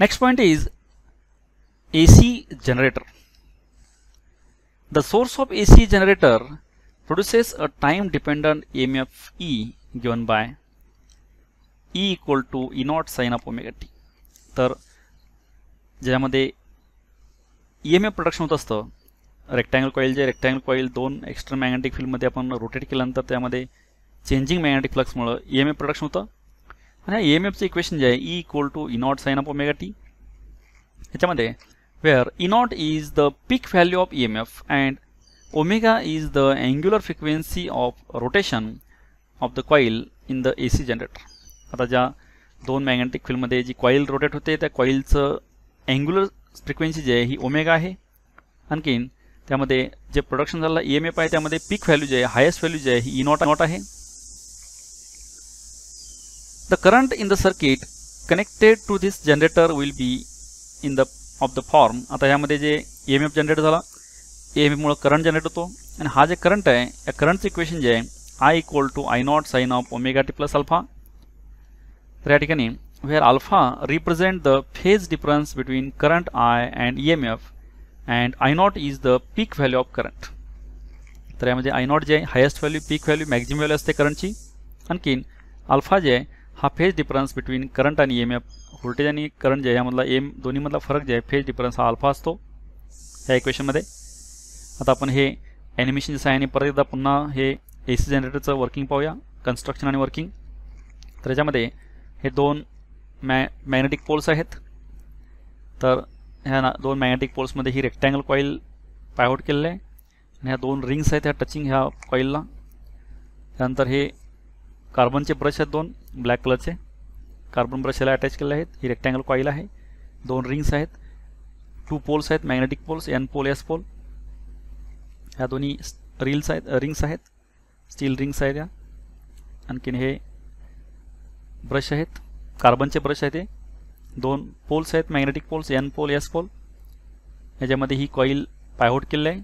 next point is A C generator the source of A C generator produces a time dependent E M F given by E equal to E not sine of omega T तर ज्याच्यामध्ये E M F production होत असतं rectangle coil जे rectangle coil दोन extra magnetic फील्डमध्ये आपण rotate केल्यानंतर त्यामध्ये चेंजिंग मॅग्नेटिक फ्लक्समुळं ईएमए प्रोडक्शन होतं आणि ई एम एफचं इक्वेशन जे आहे E equal to E not sine of omega T ह्याच्यामध्ये where E not is the peak value of E M F and omega is the angular frequency of rotation of the coil in the A C generator आता ज्या दोन magnetic फील्डमध्ये जी coil rotate होते त्या कॉईलचं angular frequency जी आहे ही omega आहे आणखीन त्यामध्ये जे प्रोडक्शन झालं ई एम एफ आहे त्यामध्ये पीक व्हॅल्यू जे आहे हायस्ट व्हॅल्यू जे आहे ही इनॉट नॉट आहे The current in the circuit connected to this generator will be in the of the form आता यामध्ये जे ई एम एफ जनरेट झाला ई एम एफमुळं करंट जनरेट होतो आणि हा जे करंट आहे या करंटचं इक्वेशन जे आहे I equal to I not sine of omega T plus alpha तर या ठिकाणी where alpha represent the phase difference between current I and E M F and I not is the peak value of current तर यामध्ये I not जे आहे highest value पीक value maximum value असते करंटची आणखीन अल्फा जे आहे हा फेज डिफरन्स बिटवीन करंट आणि एम एफ व्होल्टेज आणि करंट जे आहे यामधला एम e दोन्हीमधला फरक जे आहे फेज डिफरन्स हा अल्फा असतो ह्या इक्वेशनमध्ये आता आपण हे ॲनिमेशनच्या साहाय्याने परत एकदा पुन्हा हे ए सी जनरेटरचं वर्किंग पाहूया कन्स्ट्रक्शन आणि वर्किंग तर याच्यामध्ये हे दोन मॅ मॅग्नेटिक पोल्स आहेत तर ह्या ना दोन मॅग्नेटिक पोल्समध्ये ही रेक्टँगल कॉईल पायआउट केलेलं आहे आणि ह्या दोन रिंग्स आहेत ह्या टचिंग ह्या कॉईलला त्यानंतर हे कार्बनचे ब्रश आहेत दोन ब्लॅक कलरचे कार्बन ब्रश याला अटॅच केले आहेत ही रेक्टँगल कॉईल आहे दोन रिंग्स आहेत टू पोल्स आहेत magnetic poles N pole S pole ह्या दोन्ही रील्स आहेत रिंग्स आहेत स्टील रिंग्स आहेत या आणखीन हे ब्रश आहेत कार्बनचे ब्रश आहेत हे दोन पोल्स आहेत magnetic poles N pole S pole ह्याच्यामध्ये ही कॉईल पायहोट केलेली आहे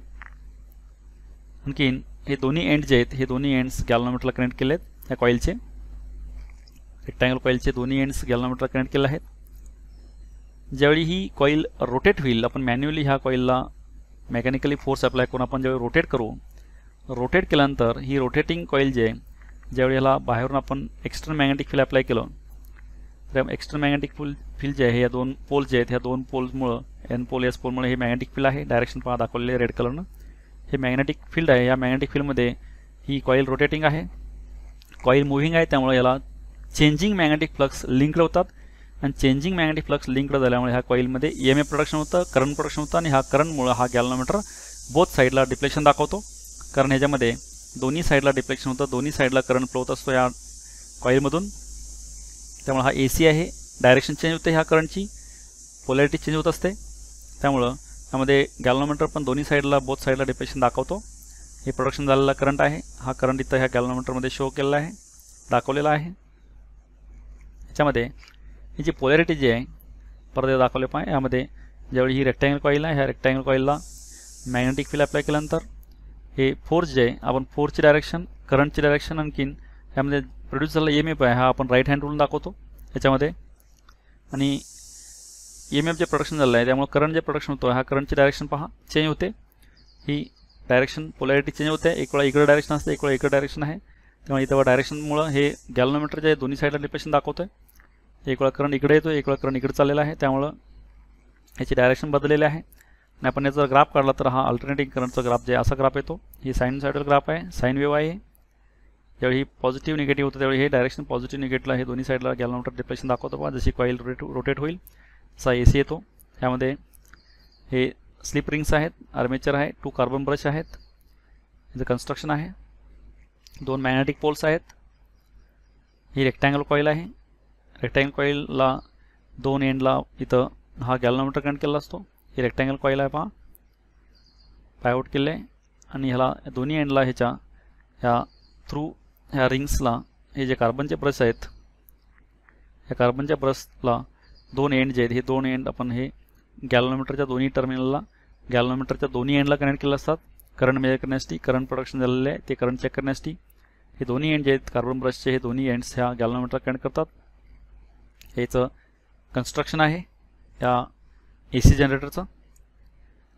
आणखीन हे दोन्ही एंड जे आहेत हे दोन्ही एंड्स गॅलोमीटरला कनेक्ट केले आहेत ह्या कॉईलचे रेक्टँगल कॉईलचे दोन्ही एंड्स गॅलनोमीटर कनेक्ट केले आहेत ज्यावेळी ही कॉईल रोटेट होईल आपण मॅन्युअली ह्या कॉईलला मेकॅनिकली फोर्स अप्लाय करून आपण ज्यावेळी रोटेट करू रोटेट केल्यानंतर ही रोटेटिंग कॉईल जे आहे ज्यावेळी ह्याला बाहेरून आपण एक्स्टर्न मॅग्नेटिक फील्ड अप्लाय केलं तर एक्स्टर्न मॅग्नेटिक फील्ड फील्ड जे आहे या दोन पोल जे आहेत ह्या दोन पोल्समुळं एन पोल एस पोलमुळे हे मॅग्नेटिक फील्ड आहे डायरेक्शन पहा दाखवलेले रेड कलरनं हे मॅग्नेटिक फील्ड आहे या मॅग्नेटिक फील्डमध्ये ही कॉईल रोटेटिंग आहे कॉईल मुव्हिंग आहे त्यामुळे याला चेंजिंग मॅग्नेटिक फ्लक्स लिंकड होतात आणि चेंजिंग मॅग्नेटिक फ्लक्स लिंक झाल्यामुळे ह्या कॉईलमध्ये ई एम ए प्रोडक्शन होतं करंट प्रोडक्शन होतं आणि हा करंटमुळं हा गॅलोमीटर बोथ साईडला डिफ्लेक्शन दाखवतो कारण ह्याच्यामध्ये दोन्ही साईडला डिफ्लेक्शन होतं दोन्ही साईडला करंट फ्लो होत असतो या कॉईलमधून त्यामुळे हा ए सी आहे डायरेक्शन चेंज होते ह्या करंटची पोलॅरिटी चेंज होत असते त्यामुळं त्यामध्ये गॅलोमीटर पण दोन्ही साईडला बोथ साईडला डिफ्लेक्शन दाखवतो हे प्रोडक्शन झालेला करंट आहे हा करंट इथं ह्या गॅलोमीटरमध्ये शो केलेला आहे दाखवलेला आहे ह्याच्यामध्ये ही जी पोलॅरिटी जी आहे परत दाखवले पाहिजे यामध्ये ज्यावेळी ही रेक्टँगल कॉईल आहे ह्या रेक्टँगल कॉईलला मॅग्नेटिक फील अप्लाय केल्यानंतर हे फोर्स जे आहे आपण फोर्सची डायरेक्शन करंटची डायरेक्शन आणखीन ह्यामध्ये प्रोड्यूस झालेला एम एफ आहे हा आपण राईट हँड रूल दाखवतो याच्यामध्ये आणि एम एफ जे प्रोडक्शन झालं आहे त्यामुळे करंट जे प्रोडक्शन होतो हा करंटची डायरेक्शन पहा चेंज होते ही डायरेक्शन पोलॅरिटी चेंज होते एक वेळा इकडं डायरेक्शन असते एक वेळा इकडं डायरेक्शन आहे त्यामुळे इथं डायरेक्शनमुळं हे गॅलोमीटरच्या दोन्ही साईडला डिप्रेशन दाखवतं आहे एक वेळा करंट इकडे येतो एक वेळा करंट इकडे चाललेला आहे त्यामुळं याची डायरेक्शन बदललेली आहे आणि आपण याचा ग्राफ काढला तर हा अल्टरनेटिंग करंटचा ग्राफ जे असा ग्राफ येतो ही साईन साईडवर ग्राफ आहे साईन वेव आहे ज्यावेळी ही पॉझिटिव्ह निगेटिव्ह होतं त्यावेळी हे डायरेक्शन पॉझिटिव्ह निगेटिव्हला हे दोन्ही साईडला गॅलोमीटर डिप्रेशन दाखवतो बा जशी कॉईल रोटेट रोटेट होईल असा ए सी येतो त्यामध्ये हे स्लिप रिंग्स आहेत आर्मेचर आहे टू कार्बन ब्रश आहेत इथं कन्स्ट्रक्शन आहे दोन मॅग्नेटिक पोल्स आहेत ही रेक्टँगल कॉईल आहे रेक्टँगल कॉईलला दोन एंडला इथं हा गॅलोमीटर कनेक्ट केला असतो ही रेक्टँगल कॉईल आहे पहा पायआउट केले आणि ह्याला दोन्ही एंडला ह्याच्या ह्या थ्रू ह्या रिंग्सला हे जे कार्बनचे ब्रश आहेत ह्या कार्बनच्या ब्रशला दोन एंड जे आहेत हे दोन एंड आपण हे गॅलोमीटरच्या दोन्ही टर्मिनलला गॅलोमीटरच्या दोन्ही एंडला कनेक्ट केलेले असतात करंट मेजर करण्यासाठी करंट प्रोडक्शन झालेले आहे ते करंट चेक करण्यासाठी हे दोन्ही एंड जे आहेत कार्बन ब्रशचे हे दोन्ही एंड्स ह्या गॅलोमीटर कनेक्ट करतात याचं कन्स्ट्रक्शन आहे या ए सी जनरेटरचं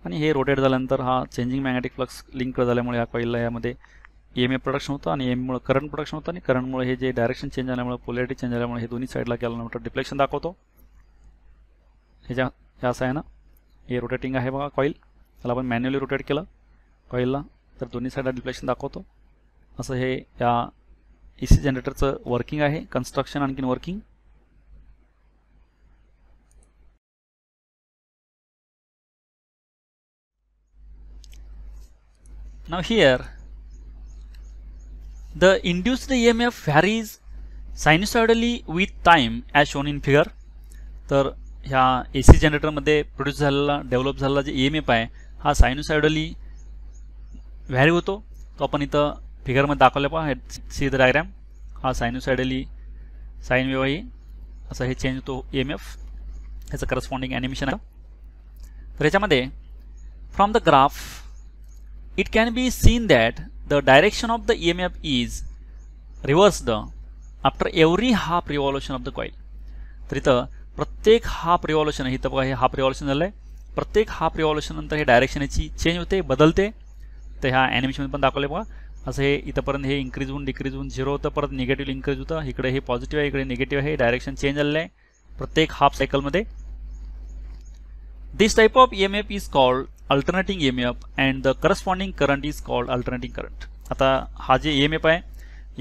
आणि हे रोटेट झाल्यानंतर हा चेंजिंग मॅग्नेटिक फ्लक्स लिंक झाल्यामुळे या कॉईलला यामध्ये एम ए प्रोडक्शन होतं आणि e मुळे करंट प्रोडक्शन होतं आणि करंटमुळे हे जे डायरेक्शन चेंज झाल्यामुळे पोलॅरिटी चेंज झाल्यामुळे हे दोन्ही साईडला गॅलोमीटर डिफ्लेक्शन दाखवतो ह्याच्या ह्या ना हे रोटेटिंग आहे बघा कॉईल त्याला आपण मॅन्युअली रोटेट केलं कॉईलला तर दोन्ही साईडला डिफ्लेक्शन दाखवतो असं हे या एसी सी जनरेटरचं वर्किंग आहे कन्स्ट्रक्शन आणखीन working Now the the induced EMF varies sinusoidally with time as shown in figure तर ह्या ए सी जनरेटरमध्ये प्रोड्यूस झालेला डेव्हलप झालेला जे ई एम एफ आहे हा सायनोसायडली व्हॅरी होतो तो आपण इथं फिगरमध्ये दाखवल्या पहा सी द डायग्रॅम हा सायनोसायडली साईन वेव्ह असं हे चेंज होतो ई एम एफ ह्याचं करस्पॉन्डिंग ॲनिमेशन आहे तर ह्याच्यामध्ये from the graph it seen that the direction of the E M F is reverse the after every half revolution of the coil तर इथं प्रत्येक हाफ रिव्हॉल्युशन इथं बघा हे हाफ रिव्हॉल्युशन झालं आहे प्रत्येक हाफ रिव्हॉल्युशन नंतर हे डायरेक्शनची चेंज होते बदलते तर ह्या ॲनिमेशनमध्ये पण दाखवले बघा असं हे इथंपर्यंत हे इन्क्रीज होऊन डिक्रीज होऊन झिरो होतं परत निगेटिव्ह इन्क्रीज होतं इकडे हे पॉझिटिव्ह आहे इकडे निगेटिव्ह आहे डायरेक्शन चेंज झालेलं आहे प्रत्येक हाफ सायकलमध्ये this type of M is called alternating M F and the corresponding current is called alternating current आता हा जे एम e एफ आहे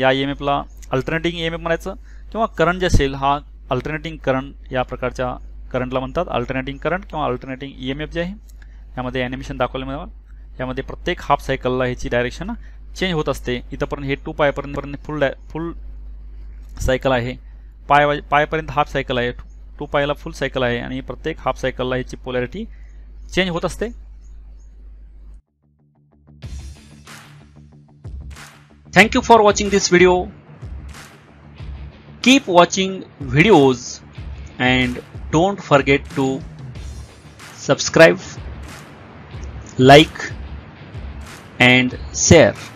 या एम एफला अल्टरनेटिंग एम एफ म्हणायचं किंवा करंट जे असेल हा अल्टरनेटिंग करंट या प्रकारच्या करंटला म्हणतात अल्टरनेटिंग करंट किंवा अल्टरनेटिंग ई एम एफ जे आहे यामध्ये ॲनिमेशन दाखवलं मिळालं यामध्ये प्रत्येक हाफ सायकलला ह्याची डायरेक्शन चेंज होत असते इथंपर्यंत हे to पायपर्यंतपर्यंत full dye full cycle आहे पाय पायपर्यंत हाफ सायकल आहे टू पायला फुल सायकल आहे आणि प्रत्येक हाफ सायकलला ह्याची पोलॅरिटी चेंज होत असते you for watching this video keep watching videos and don't forget to subscribe like and share